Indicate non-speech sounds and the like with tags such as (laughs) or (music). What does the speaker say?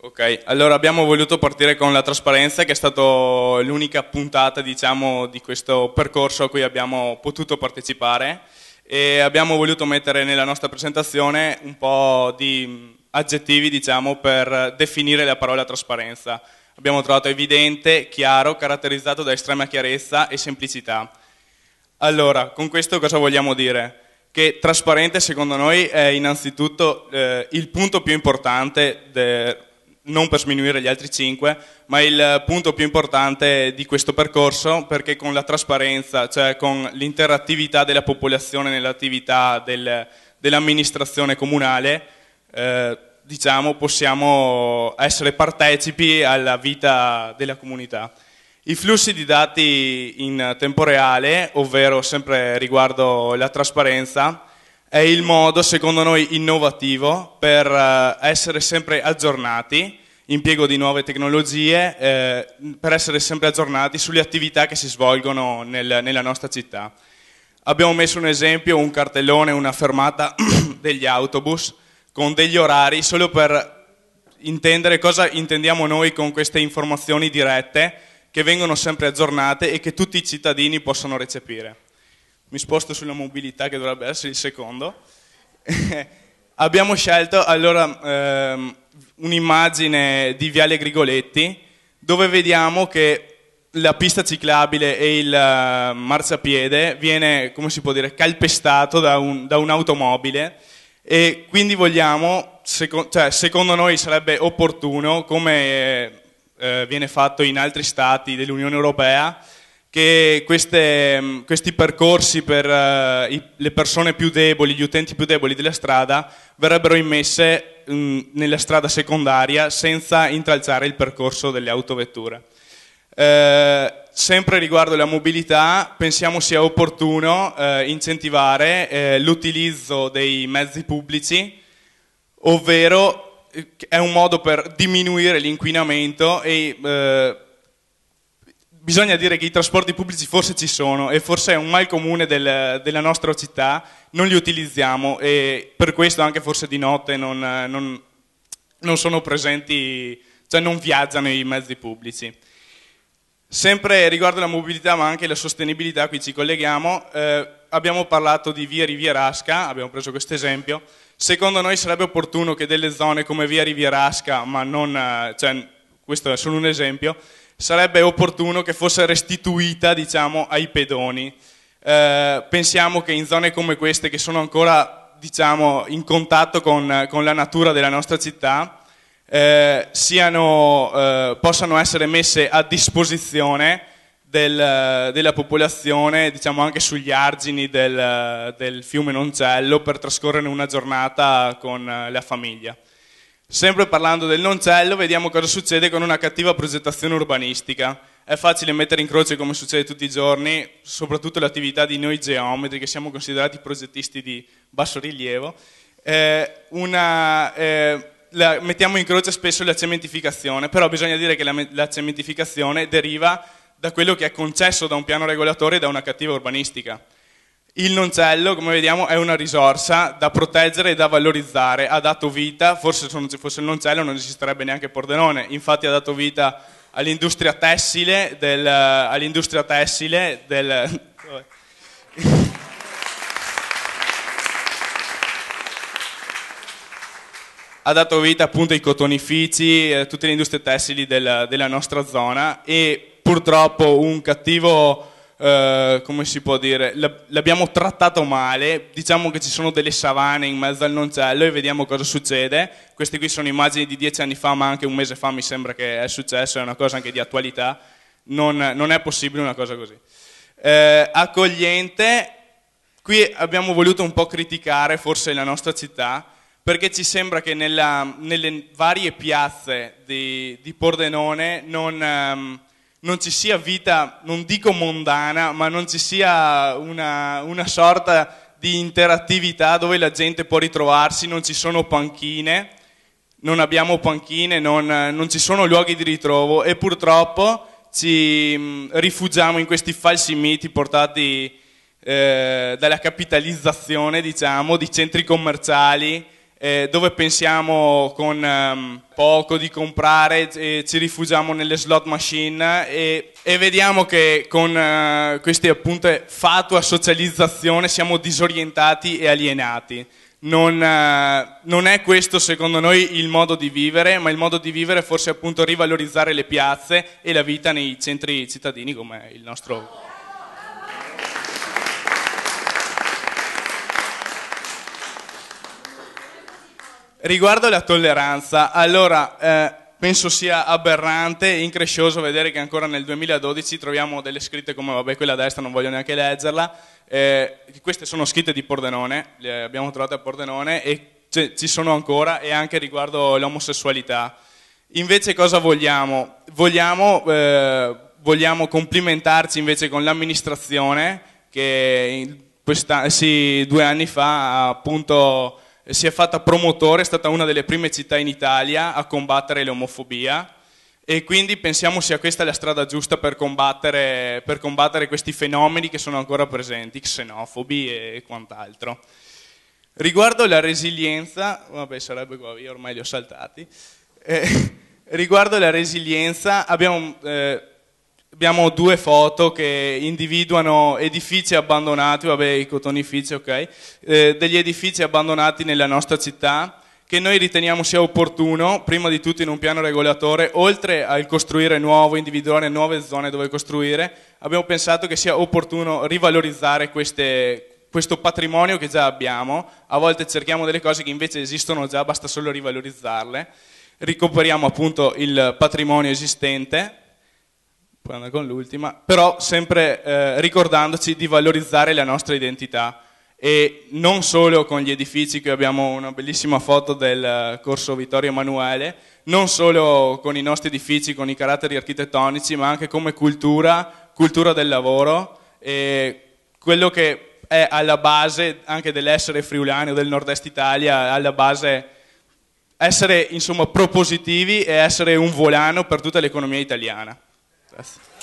Ok, allora abbiamo voluto partire con la trasparenza che è stata l'unica puntata diciamo, di questo percorso a cui abbiamo potuto partecipare e abbiamo voluto mettere nella nostra presentazione un po' di aggettivi diciamo, per definire la parola trasparenza. Abbiamo trovato evidente, chiaro, caratterizzato da estrema chiarezza e semplicità. Allora, con questo cosa vogliamo dire? Che trasparente secondo noi è innanzitutto eh, il punto più importante de, non per sminuire gli altri cinque, ma il punto più importante di questo percorso perché con la trasparenza, cioè con l'interattività della popolazione nell'attività del, dell'amministrazione comunale, eh, diciamo, possiamo essere partecipi alla vita della comunità. I flussi di dati in tempo reale, ovvero sempre riguardo la trasparenza, è il modo, secondo noi, innovativo per eh, essere sempre aggiornati, impiego di nuove tecnologie, eh, per essere sempre aggiornati sulle attività che si svolgono nel, nella nostra città. Abbiamo messo un esempio, un cartellone, una fermata (clears throat) degli autobus con degli orari solo per intendere cosa intendiamo noi con queste informazioni dirette che vengono sempre aggiornate e che tutti i cittadini possono recepire mi sposto sulla mobilità che dovrebbe essere il secondo. (laughs) Abbiamo scelto allora ehm, un'immagine di Viale Grigoletti dove vediamo che la pista ciclabile e il eh, marciapiede viene, come si può dire, calpestato da, un, da un'automobile e quindi vogliamo, seco- cioè, secondo noi sarebbe opportuno, come eh, viene fatto in altri stati dell'Unione Europea, che queste, mm, questi percorsi per uh, i, le persone più deboli, gli utenti più deboli della strada, verrebbero immesse mh, mm, nella strada secondaria senza intralciare il percorso delle autovetture. Eh, sempre riguardo la mobilità, pensiamo sia opportuno eh, incentivare eh, l'utilizzo dei mezzi pubblici, ovvero eh, è un modo per diminuire l'inquinamento e eh, bisogna dire che i trasporti pubblici forse ci sono e forse è un mal comune del, della nostra città, non li utilizziamo e per questo anche forse di notte non, non, non sono presenti, cioè non viaggiano i mezzi pubblici. Sempre riguardo la mobilità ma anche la sostenibilità, qui ci colleghiamo, eh, abbiamo parlato di via Rivierasca, abbiamo preso questo esempio, secondo noi sarebbe opportuno che delle zone come via Rivierasca, ma non, eh, cioè, questo è solo un esempio, sarebbe opportuno che fosse restituita diciamo, ai pedoni. Eh, pensiamo che in zone come queste, che sono ancora diciamo, in contatto con, con, la natura della nostra città, eh, siano, eh, possano essere messe a disposizione del, della popolazione, diciamo anche sugli argini del, del fiume Noncello, per trascorrere una giornata con la famiglia. Sempre parlando del noncello, vediamo cosa succede con una cattiva progettazione urbanistica. È facile mettere in croce, come succede tutti i giorni, soprattutto l'attività di noi geometri, che siamo considerati progettisti di basso rilievo. Eh, una, eh, la, mettiamo in croce spesso la cementificazione, però bisogna dire che la, la cementificazione deriva da quello che è concesso da un piano regolatore e da una cattiva urbanistica. Il noncello, come vediamo, è una risorsa da proteggere e da valorizzare, ha dato vita, forse se non ci fosse il noncello non esisterebbe neanche Pordenone, infatti ha dato vita all'industria tessile del, eh, all'industria tessile del (laughs) ha dato vita appunto ai cotonifici, a eh, tutte le industrie tessili del, della nostra zona e purtroppo un cattivo eh, come si può dire, l'abbiamo trattato male, diciamo che ci sono delle savane in mezzo al noncello e vediamo cosa succede. Queste qui sono immagini di dieci anni fa, ma anche un mese fa mi sembra che è successo, è una cosa anche di attualità. Non, non è possibile una cosa così. Eh, accogliente, qui abbiamo voluto un po' criticare forse la nostra città, perché ci sembra che nella, nelle varie piazze di, di Pordenone non... Um, non ci sia vita, non dico mondana, ma non ci sia una, una sorta di interattività dove la gente può ritrovarsi, non ci sono panchine, non abbiamo panchine, non, non ci sono luoghi di ritrovo e purtroppo ci mm, rifugiamo in questi falsi miti portati eh, dalla capitalizzazione, diciamo, di centri commerciali, eh, dove pensiamo con um, poco di comprare, e ci rifugiamo nelle slot machine e, e vediamo che con uh, eh, questa appunto fatua socializzazione siamo disorientati e alienati. Non, eh, non, è questo secondo noi il modo di vivere, ma il modo di vivere è forse appunto rivalorizzare le piazze e la vita nei centri cittadini come il nostro... Riguardo la tolleranza, allora eh, penso sia aberrante e increscioso vedere che ancora nel 2012 troviamo delle scritte come, vabbè, quella a destra non voglio neanche leggerla, eh, queste sono scritte di Pordenone, le abbiamo trovate a Pordenone e ci sono ancora e anche riguardo l'omosessualità. Invece cosa vogliamo? Vogliamo, eh, vogliamo complimentarci invece con l'amministrazione che questa, sì, due anni fa ha appunto si è fatta promotore, è stata una delle prime città in Italia a combattere l'omofobia e quindi pensiamo sia questa la strada giusta per combattere, per combattere questi fenomeni che sono ancora presenti, xenofobi e quant'altro. Riguardo la resilienza, vabbè sarebbe qua, io ormai li ho saltati, eh, (laughs) riguardo la resilienza abbiamo eh, abbiamo due foto che individuano edifici abbandonati, vabbè i cotonifici ok, eh, degli edifici abbandonati nella nostra città che noi riteniamo sia opportuno, prima di tutto in un piano regolatore, oltre al costruire nuovo, individuare nuove zone dove costruire, abbiamo pensato che sia opportuno rivalorizzare queste, questo patrimonio che già abbiamo, a volte cerchiamo delle cose che invece esistono già, basta solo rivalorizzarle, recuperiamo appunto il patrimonio esistente concludo con l'ultima, però sempre eh, ricordandoci di valorizzare la nostra identità e non solo con gli edifici, qui abbiamo una bellissima foto del eh, corso Vittorio Emanuele, non solo con i nostri edifici, con i caratteri architettonici, ma anche come cultura, cultura del lavoro e quello che è alla base anche dell'essere friulano del nord-est Italia, alla base essere insomma propositivi e essere un volano per tutta l'economia italiana. us.